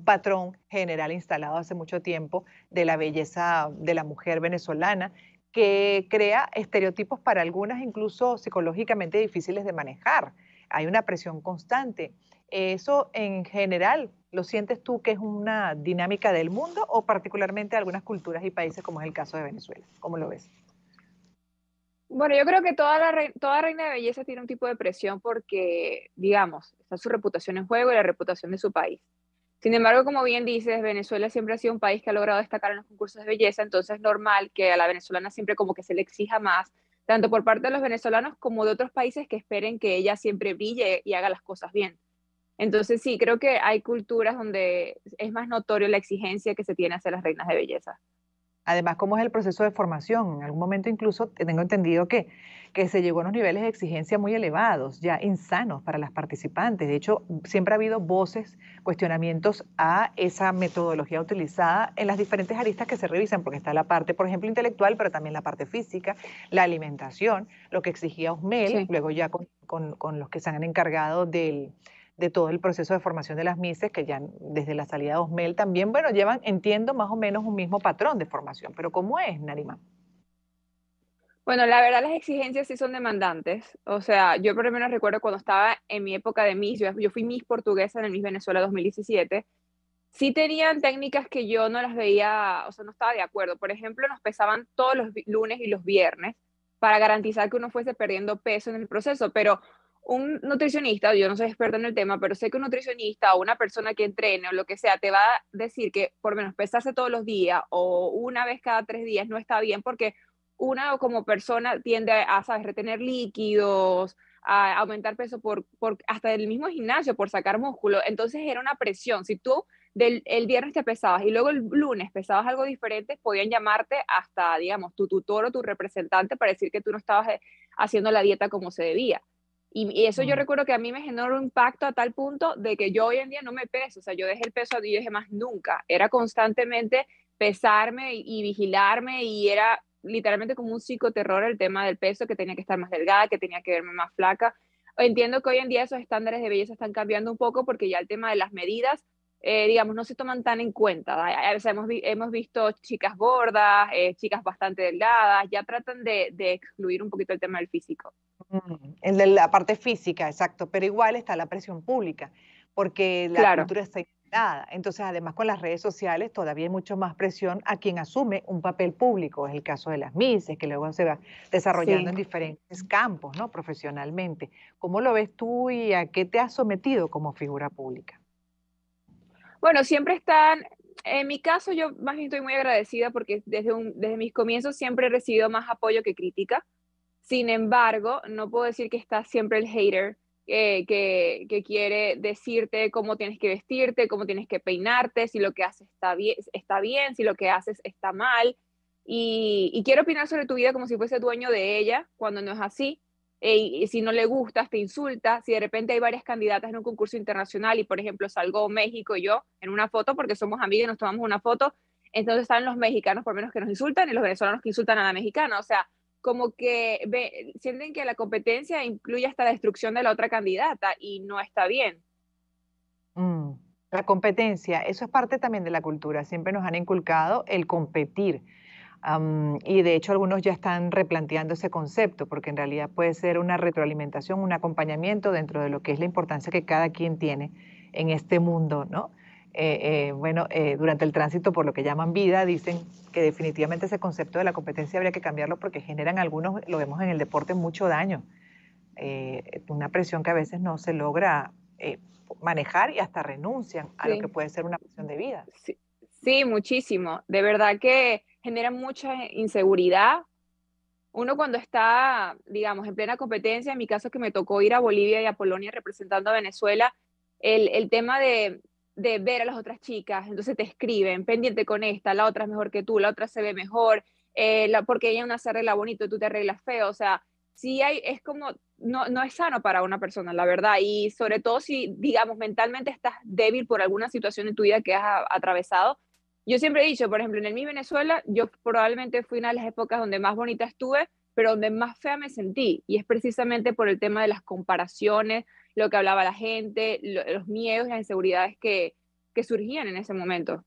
patrón general instalado hace mucho tiempo de la belleza de la mujer venezolana que crea estereotipos para algunas incluso psicológicamente difíciles de manejar. Hay una presión constante. ¿Eso en general lo sientes tú que es una dinámica del mundo o particularmente de algunas culturas y países como es el caso de Venezuela? ¿Cómo lo ves? Bueno, yo creo que toda, la toda reina de belleza tiene un tipo de presión porque, digamos, está su reputación en juego y la reputación de su país. Sin embargo, como bien dices, Venezuela siempre ha sido un país que ha logrado destacar en los concursos de belleza, entonces es normal que a la venezolana siempre como que se le exija más, tanto por parte de los venezolanos como de otros países que esperen que ella siempre brille y haga las cosas bien. Entonces sí, creo que hay culturas donde es más notorio la exigencia que se tiene hacia las reinas de belleza. Además, cómo es el proceso de formación. En algún momento incluso tengo entendido que, que se llegó a unos niveles de exigencia muy elevados, ya insanos para las participantes. De hecho, siempre ha habido voces, cuestionamientos a esa metodología utilizada en las diferentes aristas que se revisan, porque está la parte, por ejemplo, intelectual, pero también la parte física, la alimentación, lo que exigía Osmel, luego ya con los que se han encargado del de todo el proceso de formación de las MISES, que ya desde la salida de también, bueno, llevan, entiendo, más o menos un mismo patrón de formación. Pero ¿cómo es, Narima? Bueno, la verdad las exigencias sí son demandantes. O sea, yo por lo menos recuerdo cuando estaba en mi época de mis, yo, fui mis portuguesa en el Miss Venezuela 2017, sí tenían técnicas que yo no las veía, o sea, no estaba de acuerdo. Por ejemplo, nos pesaban todos los lunes y los viernes para garantizar que uno fuese perdiendo peso en el proceso, pero un nutricionista, yo no soy experta en el tema, pero sé que un nutricionista o una persona que entrene o lo que sea, te va a decir que por menos pesarse todos los días o una vez cada tres días no está bien porque una como persona tiende a, ¿sabes?, retener líquidos, a aumentar peso por, hasta del mismo gimnasio, por sacar músculo. Entonces era una presión. Si tú del el viernes te pesabas y luego el lunes pesabas algo diferente, podían llamarte hasta, digamos, tu tutor o tu representante para decir que tú no estabas eh, haciendo la dieta como se debía. Y, eso yo recuerdo que a mí me generó un impacto a tal punto de que yo hoy en día no me peso, o sea, yo dejé el peso y yo más nunca, era constantemente pesarme y, vigilarme y era literalmente como un psicoterror el tema del peso, que tenía que estar más delgada, que tenía que verme más flaca. Entiendo que hoy en día esos estándares de belleza están cambiando un poco porque ya el tema de las medidas, eh, digamos, no se toman tan en cuenta. hemos, visto chicas gordas, eh, chicas bastante delgadas, ya tratan de, excluir un poquito el tema del físico. Mm, en la parte física, exacto, pero igual está la presión pública, porque la cultura está nada. Entonces, además con las redes sociales todavía hay mucho más presión a quien asume un papel público. Es el caso de las mises, que luego se va desarrollando en diferentes campos, ¿no? Profesionalmente. ¿Cómo lo ves tú y a qué te has sometido como figura pública? Bueno, siempre están, en mi caso yo más bien estoy muy agradecida porque desde, desde mis comienzos siempre he recibido más apoyo que crítica. Sin embargo, no puedo decir que está siempre el hater eh, que, quiere decirte cómo tienes que vestirte, cómo tienes que peinarte, si lo que haces está bien, si lo que haces está mal. Y, quiero opinar sobre tu vida como si fuese dueño de ella, cuando no es así. Eh, y si no le gustas, te insulta. Si de repente hay varias candidatas en un concurso internacional y, por ejemplo, salgo México y yo en una foto porque somos amigas y nos tomamos una foto, entonces están los mexicanos por menos que nos insultan y los venezolanos que insultan a la mexicana. O sea, como que sienten que la competencia incluye hasta la destrucción de la otra candidata y no está bien. Mm, la competencia, eso es parte también de la cultura, siempre nos han inculcado el competir. y de hecho algunos ya están replanteando ese concepto, porque en realidad puede ser una retroalimentación, un acompañamiento dentro de lo que es la importancia que cada quien tiene en este mundo, ¿no? Eh, eh, bueno, eh, durante el tránsito por lo que llaman vida, dicen que definitivamente ese concepto de la competencia habría que cambiarlo porque generan algunos, lo vemos en el deporte, mucho daño, una presión que a veces no se logra manejar y hasta renuncian a lo que puede ser una presión de vida. Sí. muchísimo. De verdad que genera mucha inseguridad. Uno cuando está, digamos, en plena competencia, en mi caso que me tocó ir a Bolivia y a Polonia representando a Venezuela, el tema de, de ver a las otras chicas, entonces te escriben, pendiente con esta, la otra es mejor que tú, la otra se ve mejor, eh, porque ella una se arregla bonito y tú te arreglas feo, o sea, sí hay, es como, no, no es sano para una persona, la verdad, y sobre todo si, digamos, mentalmente estás débil por alguna situación en tu vida que has atravesado. Yo siempre he dicho, por ejemplo, en el Mi Venezuela, yo probablemente fui una de las épocas donde más bonita estuve, pero donde más fea me sentí, y es precisamente por el tema de las comparaciones, lo que hablaba la gente, los miedos, y las inseguridades que, que surgían en ese momento.